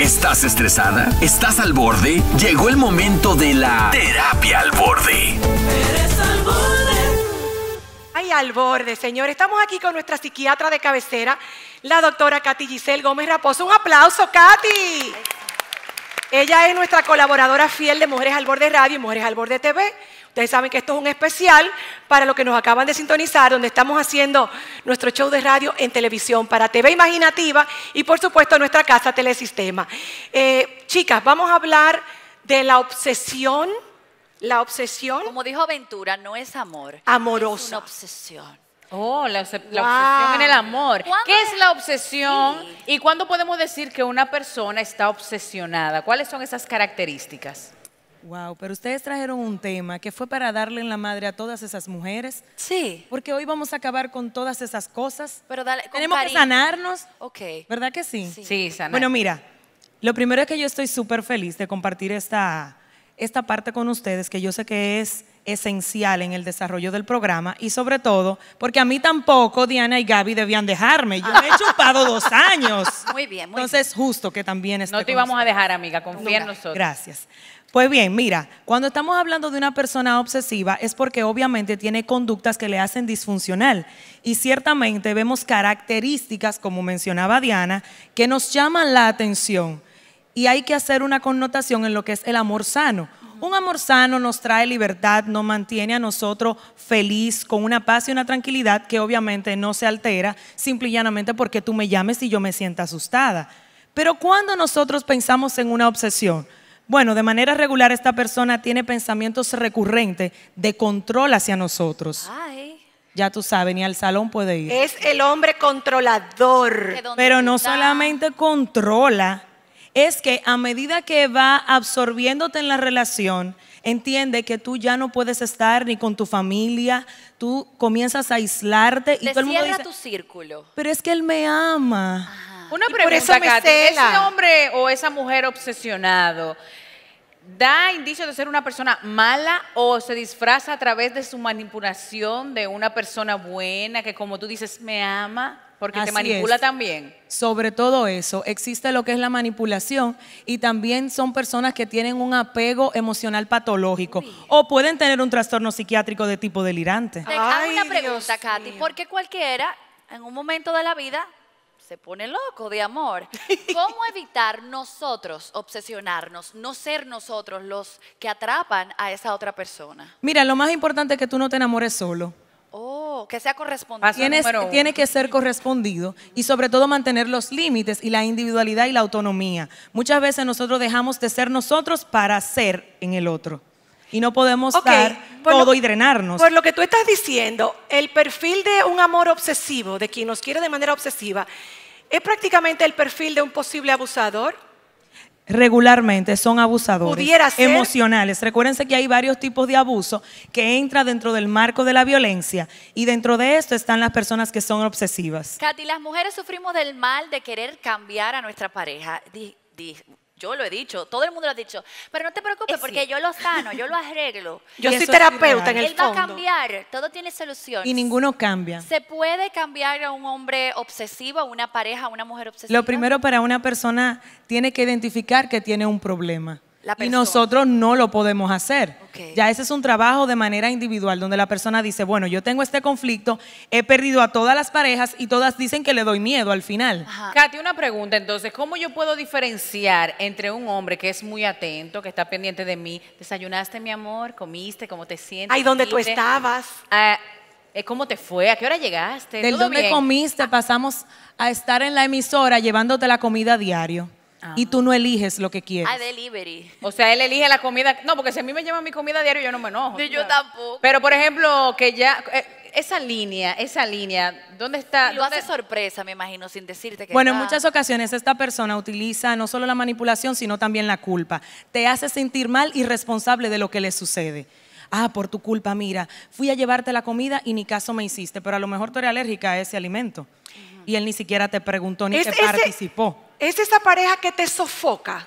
¿Estás estresada? ¿Estás al borde? Llegó el momento de la terapia al borde. Eres al borde? Ay, al borde, señor. Estamos aquí con nuestra psiquiatra de cabecera, la doctora Katy Giselle Gómez Raposo. Un aplauso, Katy. Ella es nuestra colaboradora fiel de Mujeres al Borde Radio y Mujeres al Borde TV. Ustedes saben que esto es un especial para los que nos acaban de sintonizar, donde estamos haciendo nuestro show de radio en televisión para TV Imaginativa y, por supuesto, nuestra casa Telesistema. Eh, chicas, vamos a hablar de la obsesión. La obsesión. Como dijo Ventura, no es amor. Amorosa. Es una obsesión. Oh, la, obsesión en el amor. ¿Qué es la obsesión y cuándo podemos decir que una persona está obsesionada? ¿Cuáles son esas características? Wow, pero ustedes trajeron un tema que fue para darle en la madre a todas esas mujeres. Sí. Porque hoy vamos a acabar con todas esas cosas. Pero dale, Tenemos que sanarnos. Ok. ¿Verdad que sí? Sí, sanar. Bueno, mira, lo primero es que yo estoy súper feliz de compartir esta, esta parte con ustedes, que yo sé que es esencial en el desarrollo del programa y sobre todo porque a mí tampoco Diana y Gaby debían dejarme. Yo me he chupado dos años. Muy bien, muy Entonces, justo que también esté No te íbamos a dejar, amiga, confía en nosotros. Gracias. Pues bien, mira, cuando estamos hablando de una persona obsesiva es porque obviamente tiene conductas que le hacen disfuncional y ciertamente vemos características, como mencionaba Diana, que nos llaman la atención y hay que hacer una connotación en lo que es el amor sano un amor sano nos trae libertad, nos mantiene a nosotros feliz, con una paz y una tranquilidad que obviamente no se altera simple y llanamente porque tú me llames y yo me sienta asustada. Pero cuando nosotros pensamos en una obsesión, bueno, de manera regular esta persona tiene pensamientos recurrentes de control hacia nosotros. Ya tú sabes, ni al salón puede ir. Es el hombre controlador. Pero no solamente controla, es que a medida que va absorbiéndote en la relación, entiende que tú ya no puedes estar ni con tu familia, tú comienzas a aislarte y Te todo el mundo dice, tu círculo. Pero es que él me ama. Una pregunta, ¿ese hombre o esa mujer obsesionado da indicios de ser una persona mala o se disfraza a través de su manipulación de una persona buena que como tú dices me ama? Porque te manipula también. Sobre todo eso, existe lo que es la manipulación y también son personas que tienen un apego emocional patológico o pueden tener un trastorno psiquiátrico de tipo delirante. Te una pregunta, Katy, porque cualquiera en un momento de la vida se pone loco de amor. ¿Cómo evitar nosotros obsesionarnos, no ser nosotros los que atrapan a esa otra persona? Mira, lo más importante es que tú no te enamores solo. Oh, que sea correspondido. tiene que ser correspondido y sobre todo mantener los límites y la individualidad y la autonomía. Muchas veces nosotros dejamos de ser nosotros para ser en el otro. Y no podemos dar todo y drenarnos. Por lo que tú estás diciendo, el perfil de un amor obsesivo, de quien nos quiere de manera obsesiva, es prácticamente el perfil de un posible abusador regularmente son abusadores emocionales. Recuérdense que hay varios tipos de abuso que entra dentro del marco de la violencia y dentro de esto están las personas que son obsesivas. Katy, las mujeres sufrimos del mal de querer cambiar a nuestra pareja. Yo lo he dicho, todo el mundo lo ha dicho. Pero no te preocupes porque yo lo sano, yo lo arreglo. yo soy terapeuta en el Él va a cambiar, todo tiene solución. Y ninguno cambia. ¿Se puede cambiar a un hombre obsesivo, a una pareja, a una mujer obsesiva? Lo primero para una persona tiene que identificar que tiene un problema y nosotros no lo podemos hacer. Ya ese es un trabajo de manera individual, donde la persona dice, bueno, yo tengo este conflicto, he perdido a todas las parejas y todas dicen que le doy miedo al final. Katy, una pregunta entonces, ¿cómo yo puedo diferenciar entre un hombre que es muy atento, que está pendiente de mí, desayunaste mi amor, comiste, cómo te sientes? Ay, ¿dónde tú estabas? Ah, eh, ¿Cómo te fue? ¿A qué hora llegaste? De dónde comiste? Pasamos a estar en la emisora llevándote la comida diario. Y tú no eliges lo que quieres. Ah, delivery. O sea, él elige la comida. No, porque si a mí me llevan mi comida diario, yo no me enojo. yo tampoco. Pero, por ejemplo, que ya. Eh, esa línea, esa línea, ¿dónde está? lo hace sorpresa, me imagino, sin decirte que. Bueno, en muchas ocasiones esta persona utiliza no solo la manipulación, sino también la culpa. Te hace sentir mal y responsable de lo que le sucede. Ah, por tu culpa, mira, fui a llevarte la comida y ni caso me hiciste, pero a lo mejor tú eres alérgica a ese alimento. Y él ni siquiera te preguntó ni que participó. Es esa pareja que te sofoca.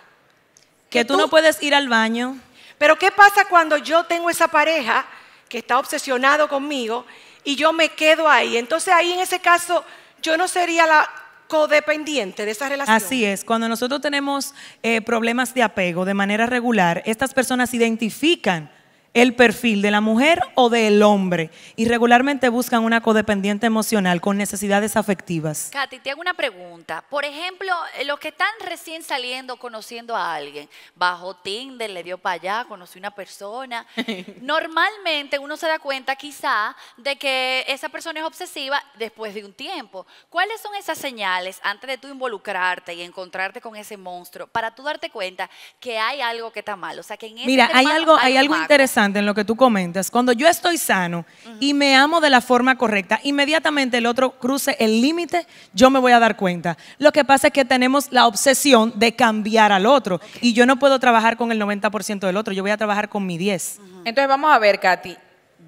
Que, tú, no puedes ir al baño. Pero ¿qué pasa cuando yo tengo esa pareja que está obsesionado conmigo y yo me quedo ahí? Entonces ahí en ese caso yo no sería la codependiente de esa relación. Así es, cuando nosotros tenemos eh, problemas de apego de manera regular, estas personas identifican el perfil de la mujer o del hombre y regularmente buscan una codependiente emocional con necesidades afectivas. Katy, te hago una pregunta. Por ejemplo, eh, los que están recién saliendo, conociendo a alguien, bajo Tinder, le dio para allá, conoció una persona. Normalmente uno se da cuenta quizá de que esa persona es obsesiva después de un tiempo. ¿Cuáles son esas señales antes de tú involucrarte y encontrarte con ese monstruo para tú darte cuenta que hay algo que está mal? O sea, que en ese Mira, hay algo, hay algo interesante en lo que tú comentas. Cuando yo estoy sano y me amo de la forma correcta, inmediatamente el otro cruce el límite, yo me voy a dar cuenta. Lo que pasa es que tenemos la obsesión de cambiar al otro. Y yo no puedo trabajar con el 90% del otro, yo voy a trabajar con mi 10. Entonces vamos a ver, Katy,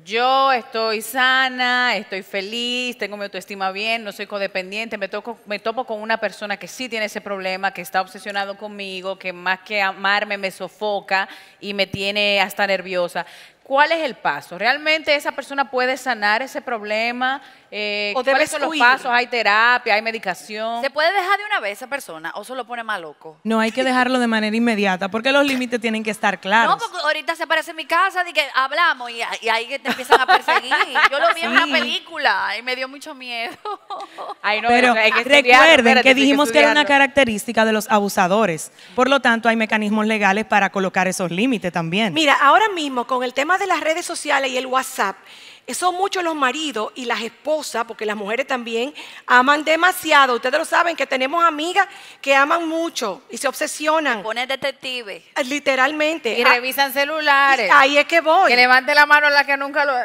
yo estoy sana, estoy feliz, tengo mi autoestima bien, no soy codependiente, me, toco, me topo con una persona que sí tiene ese problema, que está obsesionado conmigo, que más que amarme me sofoca y me tiene hasta nerviosa. ¿Cuál es el paso? ¿Realmente esa persona puede sanar ese problema? Eh, ¿Cuáles son los pasos? ¿Hay terapia? ¿Hay medicación? ¿Se puede dejar de una vez esa persona o se lo pone más loco? No, hay que dejarlo de manera inmediata porque los límites tienen que estar claros. No, porque ahorita se parece en mi casa de que hablamos y, ahí te empiezan a perseguir. Yo lo vi en una película y me dio mucho miedo. pero, recuerden que dijimos que, que era una característica de los abusadores. Por lo tanto, hay mecanismos legales para colocar esos límites también. Mira, ahora mismo con el tema de las redes sociales y el WhatsApp, son muchos los maridos y las esposas, porque las mujeres también aman demasiado. Ustedes lo saben que tenemos amigas que aman mucho y se obsesionan. Ponen detectives. Ah, literalmente. Y ah, revisan celulares. Ahí es que voy. Que levante la mano la que nunca lo.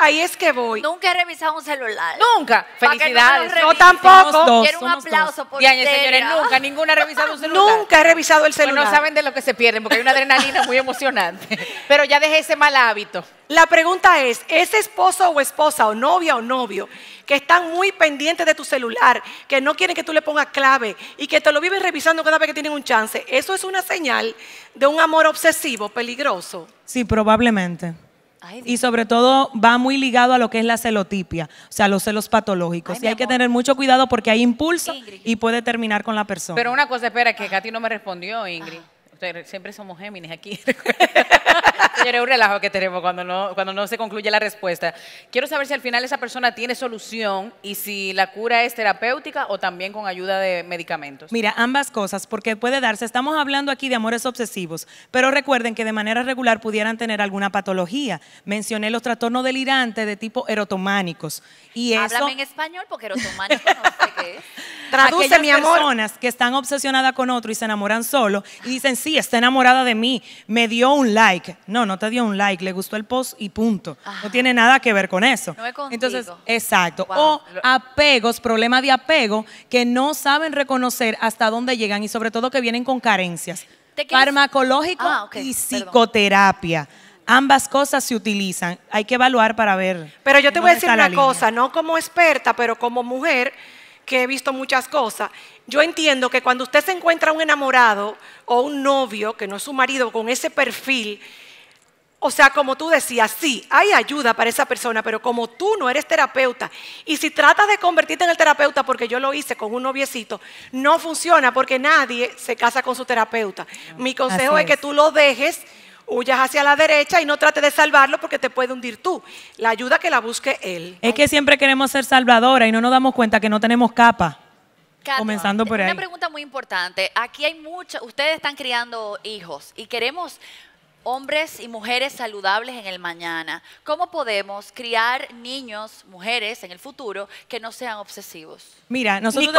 ahí es que voy. Nunca he revisado un celular. Nunca. Felicidades. No, tampoco. Quiero un aplauso por y señores, nunca ninguna ha revisado un celular. Nunca he revisado el pues celular. no saben de lo que se pierden porque hay una adrenalina muy emocionante. Pero ya dejé ese mal hábito. La pregunta es, ese esposo o esposa o novia o novio que están muy pendientes de tu celular, que no quieren que tú le pongas clave y que te lo viven revisando cada vez que tienen un chance, ¿eso es una señal de un amor obsesivo, peligroso? Sí, probablemente. y sobre todo va muy ligado a lo que es la celotipia, o sea, los celos patológicos. y hay que tener mucho cuidado porque hay impulso y puede terminar con la persona. Pero una cosa, espera, que Katy no me respondió, Ingrid. Ah. siempre somos Géminis aquí. Señora, un relajo que tenemos cuando no, cuando no se concluye la respuesta. Quiero saber si al final esa persona tiene solución y si la cura es terapéutica o también con ayuda de medicamentos. Mira, ambas cosas, porque puede darse. Estamos hablando aquí de amores obsesivos, pero recuerden que de manera regular pudieran tener alguna patología. Mencioné los trastornos delirantes de tipo erotománicos. Y eso, Háblame en español porque erotománico no sé qué es. Traduce, mi amor. personas que están obsesionadas con otro y se enamoran solo y dicen, sí, está enamorada de mí, me dio un like. No, no te dio un like, le gustó el post y punto. No tiene nada que ver con eso. No es Entonces, exacto. O apegos, problemas de apego que no saben reconocer hasta dónde llegan y sobre todo que vienen con carencias. Farmacológico ah, y psicoterapia. ambas cosas se utilizan. Hay que evaluar para ver. Pero yo te voy a decir una cosa, no como experta, pero como mujer que he visto muchas cosas. Yo entiendo que cuando usted se encuentra un enamorado o un novio que no es su marido con ese perfil o sea, como tú decías, sí, hay ayuda para esa persona, pero como tú no eres terapeuta, y si tratas de convertirte en el terapeuta, porque yo lo hice con un noviecito, no funciona porque nadie se casa con su terapeuta. Mi consejo es. que tú lo dejes, huyas hacia la derecha y no trates de salvarlo porque te puede hundir tú. La ayuda que la busque él. Es que siempre queremos ser salvadora y no nos damos cuenta que no tenemos capa. Comenzando por ahí. Una pregunta muy importante. Aquí hay mucha, ustedes están criando hijos y queremos hombres y mujeres saludables en el mañana? ¿Cómo podemos criar niños, mujeres en el futuro que no sean obsesivos? Mira, nosotros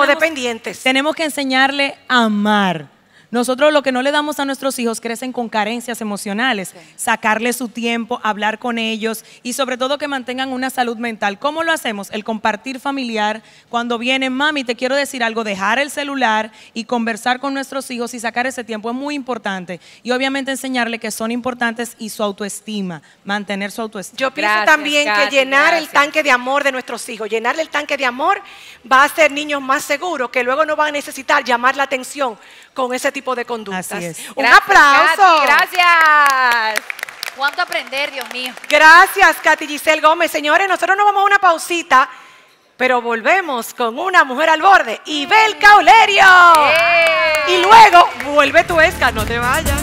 tenemos que enseñarle a amar. Nosotros lo que no le damos a nuestros hijos crecen con carencias emocionales. Sacarle su tiempo, hablar con ellos y sobre todo que mantengan una salud mental. ¿Cómo lo hacemos? El compartir familiar. Cuando viene mami, te quiero decir algo, dejar el celular y conversar con nuestros hijos y sacar ese tiempo es muy importante. Y obviamente enseñarle que son importantes y su autoestima, mantener su autoestima. Yo pienso también que llenar el tanque de amor de nuestros hijos, llenarle el tanque de amor va a hacer niños más seguros que luego no van a necesitar llamar la atención con ese tipo de conductas. Un aplauso. gracias. ¿Cuánto aprender, Dios mío? Gracias, Katy Giselle Gómez. Señores, nosotros nos vamos a una pausita, pero volvemos con una mujer al borde, Ibel Caulerio. Y luego, vuelve tu esca, no te vayas.